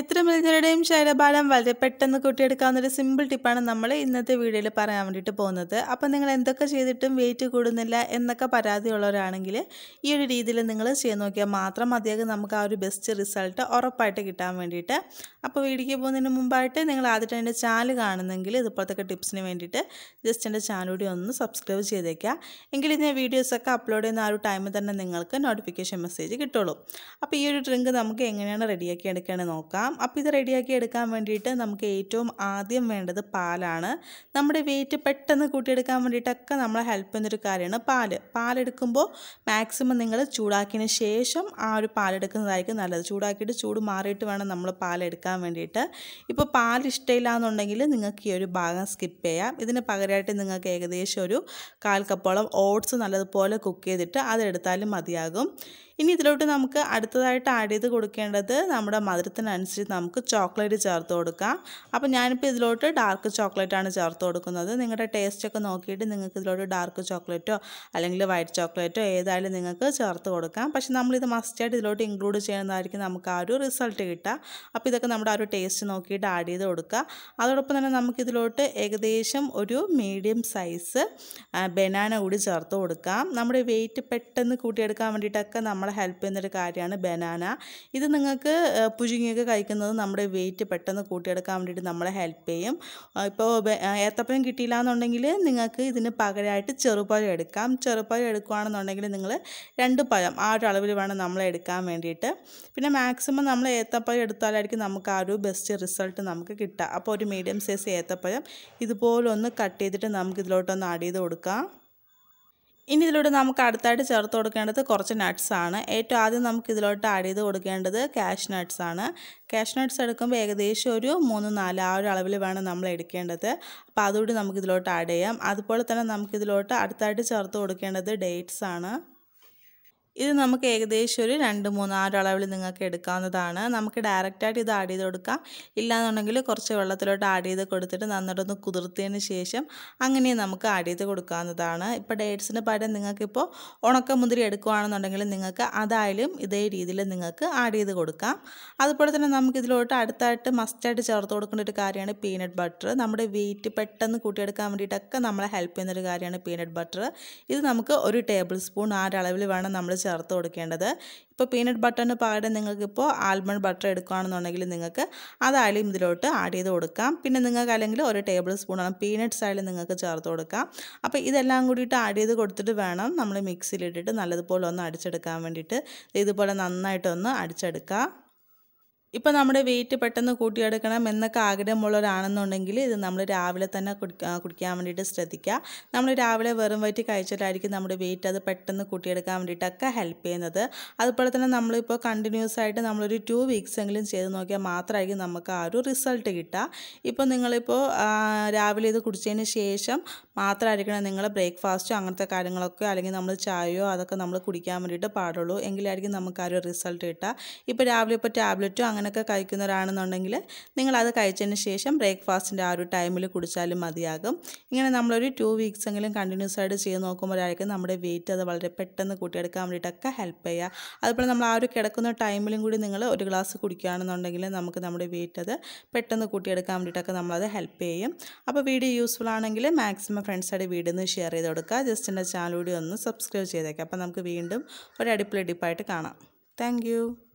എത്ര മെലിഞ്ഞവരുടെയും ശരീരഭാരം വളരെ പെട്ടെന്ന് കൂട്ടിയെടുക്കാവുന്ന ഒരു സിമ്പിൾ ടിപ്പാണ് നമ്മൾ ഇന്നത്തെ വീഡിയോയിൽ പറയാൻ വേണ്ടിയിട്ട് പോകുന്നത് അപ്പം നിങ്ങൾ എന്തൊക്കെ ചെയ്തിട്ടും വെയിറ്റ് കൂടുന്നില്ല എന്നൊക്കെ പരാതിയുള്ളവരാണെങ്കിൽ ഈ ഒരു രീതിയിൽ നിങ്ങൾ ചെയ്ത് നോക്കിയാൽ മാത്രം മതിയാകും നമുക്ക് ആ ഒരു ബെസ്റ്റ് റിസൾട്ട് ഉറപ്പായിട്ട് കിട്ടാൻ വേണ്ടിയിട്ട് അപ്പോൾ വീഡിയോയ്ക്ക് പോകുന്നതിന് മുമ്പായിട്ട് നിങ്ങൾ ആദ്യമായിട്ട് എൻ്റെ ചാനൽ കാണുന്നെങ്കിൽ ഇതുപോലത്തെ ടിപ്സിന് വേണ്ടിയിട്ട് ജസ്റ്റ് എൻ്റെ ചാനൽ കൂടി ഒന്ന് സബ്സ്ക്രൈബ് ചെയ്തേക്കുക എങ്കിൽ ഞാൻ വീഡിയോസൊക്കെ അപ്ലോഡ് ചെയ്യുന്ന ആ ഒരു ടൈമിൽ തന്നെ നിങ്ങൾക്ക് നോട്ടിഫിക്കേഷൻ മെസ്സേജ് കിട്ടുള്ളൂ അപ്പോൾ ഈ ഒരു ഡ്രിങ്ക് നമുക്ക് എങ്ങനെയാണ് റെഡിയാക്കി എടുക്കണമെന്ന് നോക്കാം എടുക്കാം അപ്പോൾ ഇത് റെഡിയാക്കി എടുക്കാൻ വേണ്ടിയിട്ട് നമുക്ക് ഏറ്റവും ആദ്യം വേണ്ടത് പാലാണ് നമ്മുടെ വെയിറ്റ് പെട്ടെന്ന് കൂട്ടിയെടുക്കാൻ വേണ്ടിയിട്ടൊക്കെ നമ്മളെ ഹെൽപ്പ് ചെയ്യുന്നൊരു കാര്യമാണ് പാല് പാലെടുക്കുമ്പോൾ മാക്സിമം നിങ്ങൾ ചൂടാക്കിയതിന് ശേഷം ആ ഒരു പാലെടുക്കുന്നതായിരിക്കും നല്ലത് ചൂടാക്കിയിട്ട് ചൂട് മാറിയിട്ട് വേണം നമ്മൾ പാലെടുക്കാൻ വേണ്ടിയിട്ട് ഇപ്പോൾ പാൽ ഇഷ്ടമില്ല എന്നുണ്ടെങ്കിൽ നിങ്ങൾക്ക് ഈ ഒരു ഭാഗം സ്കിപ്പ് ചെയ്യാം ഇതിന് പകരമായിട്ട് നിങ്ങൾക്ക് ഏകദേശം ഒരു കാൽ കപ്പോളം ഓട്സ് നല്ലതുപോലെ കുക്ക് ചെയ്തിട്ട് അതെടുത്താലും മതിയാകും ഇനി ഇതിലോട്ട് നമുക്ക് അടുത്തതായിട്ട് ആഡ് ചെയ്ത് കൊടുക്കേണ്ടത് നമ്മുടെ മധുരത്തിനനുസരിച്ച് നമുക്ക് ചോക്ലേറ്റ് ചേർത്ത് കൊടുക്കാം അപ്പോൾ ഞാനിപ്പോൾ ഇതിലോട്ട് ഡാർക്ക് ചോക്ലേറ്റാണ് ചേർത്ത് കൊടുക്കുന്നത് നിങ്ങളുടെ ടേസ്റ്റൊക്കെ നോക്കിയിട്ട് നിങ്ങൾക്ക് ഇതിലോട്ട് ഡാർക്ക് ചോക്ലേറ്റോ അല്ലെങ്കിൽ വൈറ്റ് ചോക്ലേറ്റോ ഏതായാലും നിങ്ങൾക്ക് ചേർത്ത് കൊടുക്കാം പക്ഷേ നമ്മളിത് മസ്റ്റായിട്ട് ഇതിലോട്ട് ഇൻക്ലൂഡ് ചെയ്യുന്നതായിരിക്കും നമുക്ക് ആ ഒരു റിസൾട്ട് കിട്ടുക അപ്പോൾ ഇതൊക്കെ നമ്മുടെ ആ ഒരു ടേസ്റ്റ് നോക്കിയിട്ട് ആഡ് ചെയ്ത് കൊടുക്കുക അതോടൊപ്പം തന്നെ നമുക്കിതിലോട്ട് ഏകദേശം ഒരു മീഡിയം സൈസ് ബനാന കൂടി ചേർത്ത് കൊടുക്കാം നമ്മുടെ വെയിറ്റ് പെട്ടെന്ന് കൂട്ടിയെടുക്കാൻ വേണ്ടിയിട്ടൊക്കെ നമ്മൾ നമ്മളെ ഹെൽപ്പ് ചെയ്യുന്നൊരു കാര്യമാണ് ബനാന ഇത് നിങ്ങൾക്ക് പുഴുങ്ങിയൊക്കെ കഴിക്കുന്നത് നമ്മുടെ വെയിറ്റ് പെട്ടെന്ന് കൂട്ടിയെടുക്കാൻ വേണ്ടിയിട്ട് നമ്മളെ ഹെൽപ്പ് ചെയ്യും ഇപ്പോൾ ഏത്തപ്പഴം കിട്ടിയില്ല എന്നുണ്ടെങ്കിൽ നിങ്ങൾക്ക് ഇതിന് പകരമായിട്ട് ചെറുപഴം എടുക്കാം ചെറുപഴം എടുക്കുകയാണെന്നുണ്ടെങ്കിൽ നിങ്ങൾ രണ്ട് പഴം ആ ഒരു അളവിൽ വേണം നമ്മൾ എടുക്കാൻ വേണ്ടിയിട്ട് പിന്നെ മാക്സിമം നമ്മൾ ഏത്തപ്പഴം എടുത്താലായിരിക്കും നമുക്ക് ആ ഒരു ബെസ്റ്റ് റിസൾട്ട് നമുക്ക് കിട്ടുക അപ്പോൾ ഒരു മീഡിയം സൈസ് ഏത്തപ്പഴം ഇതുപോലൊന്ന് കട്ട് ചെയ്തിട്ട് നമുക്ക് ഇതിലോട്ടൊന്ന് ആഡ് ചെയ്ത് കൊടുക്കാം ഇനി ഇതിലൂടെ നമുക്ക് അടുത്തായിട്ട് ചേർത്ത് കൊടുക്കേണ്ടത് കുറച്ച് ആണ് ഏറ്റവും ആദ്യം നമുക്ക് ഇതിലോട്ട് ആഡ് ചെയ്ത് കൊടുക്കേണ്ടത് ക്യാഷ് ആണ് ക്യാഷ് നട്ട്സ് എടുക്കുമ്പോൾ ഏകദേശം ഒരു മൂന്ന് നാല് ആ ഒരു അളവിൽ വേണം നമ്മൾ എടുക്കേണ്ടത് അപ്പോൾ അതുകൂടി നമുക്ക് ഇതിലോട്ട് ആഡ് ചെയ്യാം അതുപോലെ തന്നെ നമുക്ക് അടുത്തായിട്ട് ചേർത്ത് കൊടുക്കേണ്ടത് ഡേറ്റ്സ് ആണ് ഇത് നമുക്ക് ഏകദേശം ഒരു രണ്ട് മൂന്നാലളവിൽ നിങ്ങൾക്ക് എടുക്കാവുന്നതാണ് നമുക്ക് ഡയറക്റ്റായിട്ട് ഇത് ആഡ് ചെയ്ത് കൊടുക്കാം ഇല്ലാന്നുണ്ടെങ്കിൽ കുറച്ച് വെള്ളത്തിലോട്ട് ആഡ് ചെയ്ത് കൊടുത്തിട്ട് നന്നായിട്ടൊന്ന് കുതിർത്തിയതിന് ശേഷം അങ്ങനെ നമുക്ക് ആഡ് ചെയ്ത് കൊടുക്കാവുന്നതാണ് ഇപ്പോൾ ഡേറ്റ്സിന് പകരം നിങ്ങൾക്കിപ്പോൾ ഉണക്കമുന്തിരി എടുക്കുകയാണെന്നുണ്ടെങ്കിൽ നിങ്ങൾക്ക് അതായാലും ഇതേ രീതിയിൽ നിങ്ങൾക്ക് ആഡ് ചെയ്ത് കൊടുക്കാം അതുപോലെ തന്നെ നമുക്ക് അടുത്തായിട്ട് മസ്റ്റായിട്ട് ചേർത്ത് കൊടുക്കേണ്ട ഒരു കാര്യമാണ് പീനട്ട് ബട്ടർ നമ്മുടെ വെയിറ്റ് പെട്ടെന്ന് കൂട്ടിയെടുക്കാൻ വേണ്ടിയിട്ടൊക്കെ നമ്മളെ ഹെൽപ്പ് ചെയ്യുന്നൊരു കാര്യമാണ് പീനട്ട് ബട്ടർ ഇത് നമുക്ക് ഒരു ടേബിൾ സ്പൂൺ ആ അളവിൽ വേണം നമ്മൾ ചേർത്ത് കൊടുക്കേണ്ടത് ഇപ്പോൾ പീനട്ട് ബട്ടറിന് പകരം നിങ്ങൾക്കിപ്പോൾ ആൽമണ്ട് ബട്ടർ എടുക്കുകയാണെന്നുണ്ടെങ്കിൽ നിങ്ങൾക്ക് അതായാലും ഇതിലോട്ട് ആഡ് ചെയ്ത് കൊടുക്കാം പിന്നെ നിങ്ങൾക്ക് അല്ലെങ്കിൽ ഒരു ടേബിൾ സ്പൂണാണ് പീനട്ട്സ് ആയാലും നിങ്ങൾക്ക് ചേർത്ത് കൊടുക്കാം അപ്പോൾ ഇതെല്ലാം കൂടിയിട്ട് ആഡ് ചെയ്ത് കൊടുത്തിട്ട് വേണം നമ്മൾ മിക്സിയിലിട്ടിട്ട് നല്ലതുപോലെ ഒന്ന് അടിച്ചെടുക്കാൻ വേണ്ടിയിട്ട് ഇതുപോലെ നന്നായിട്ടൊന്ന് അടിച്ചെടുക്കാം ഇപ്പോൾ നമ്മുടെ വെയിറ്റ് പെട്ടെന്ന് കൂട്ടിയെടുക്കണം എന്നൊക്കെ ആഗ്രഹമുള്ളവരാണെന്നുണ്ടെങ്കിൽ ഇത് നമ്മൾ രാവിലെ തന്നെ കുടിക്കാൻ വേണ്ടിയിട്ട് ശ്രദ്ധിക്കുക നമ്മൾ രാവിലെ വെറും വയറ്റ് കഴിച്ചിട്ടായിരിക്കും നമ്മുടെ വെയിറ്റ് അത് പെട്ടെന്ന് കൂട്ടിയെടുക്കാൻ വേണ്ടിയിട്ടൊക്കെ ഹെൽപ്പ് ചെയ്യുന്നത് അതുപോലെ തന്നെ നമ്മളിപ്പോൾ കണ്ടിന്യൂസ് ആയിട്ട് നമ്മളൊരു ടു വീക്സ് എങ്കിലും ചെയ്ത് നോക്കിയാൽ മാത്രമായിരിക്കും നമുക്ക് ആ ഒരു റിസൾട്ട് കിട്ടുക ഇപ്പോൾ നിങ്ങളിപ്പോൾ രാവിലെ ഇത് കുടിച്ചതിന് ശേഷം മാത്രമായിരിക്കണം നിങ്ങൾ ബ്രേക്ക്ഫാസ്റ്റോ അങ്ങനത്തെ കാര്യങ്ങളൊക്കെ അല്ലെങ്കിൽ നമ്മൾ ചായയോ അതൊക്കെ നമ്മൾ കുടിക്കാൻ വേണ്ടിയിട്ട് പാടുള്ളൂ എങ്കിലായിരിക്കും നമുക്ക് ആ ഒരു റിസൾട്ട് കിട്ടുക ഇപ്പോൾ രാവിലെ ഇപ്പോൾ ടാബ്ലറ്റോ അങ്ങനെ അങ്ങനെയൊക്കെ കഴിക്കുന്നവരാണെന്നുണ്ടെങ്കിൽ നിങ്ങളത് കഴിച്ചതിന് ശേഷം ബ്രേക്ക്ഫാസ്റ്റിൻ്റെ ആ ഒരു ടൈമിൽ കുടിച്ചാലും മതിയാകും ഇങ്ങനെ നമ്മളൊരു ടു എങ്കിലും കണ്ടിന്യൂസ് ആയിട്ട് ചെയ്ത് നോക്കുമ്പോഴായിരിക്കും നമ്മുടെ വെയിറ്റ് അത് വളരെ പെട്ടെന്ന് കൂട്ടിയെടുക്കാൻ വേണ്ടിയിട്ടൊക്കെ ഹെൽപ്പ് ചെയ്യുക അതുപോലെ നമ്മൾ ആ ഒരു കിടക്കുന്ന ടൈമിലും കൂടി നിങ്ങൾ ഒരു ഗ്ലാസ് കുടിക്കുകയാണെന്നുണ്ടെങ്കിൽ നമുക്ക് നമ്മുടെ വെയിറ്റ് അത് പെട്ടെന്ന് കൂട്ടിയെടുക്കാൻ വേണ്ടിയിട്ടൊക്കെ നമ്മളത് ഹെൽപ്പ് ചെയ്യും അപ്പോൾ വീഡിയോ യൂസ്ഫുൾ ആണെങ്കിൽ മാക്സിമം ഫ്രണ്ട്സായിട്ട് വീഡിയോ ഒന്ന് ഷെയർ ചെയ്ത് കൊടുക്കുക ജസ്റ്റ് എൻ്റെ ചാനൽ കൂടി ഒന്ന് സബ്സ്ക്രൈബ് ചെയ്തേക്കാം അപ്പോൾ നമുക്ക് വീണ്ടും ഒരു അടിപൊളി ഡിപ്പായിട്ട് കാണാം താങ്ക്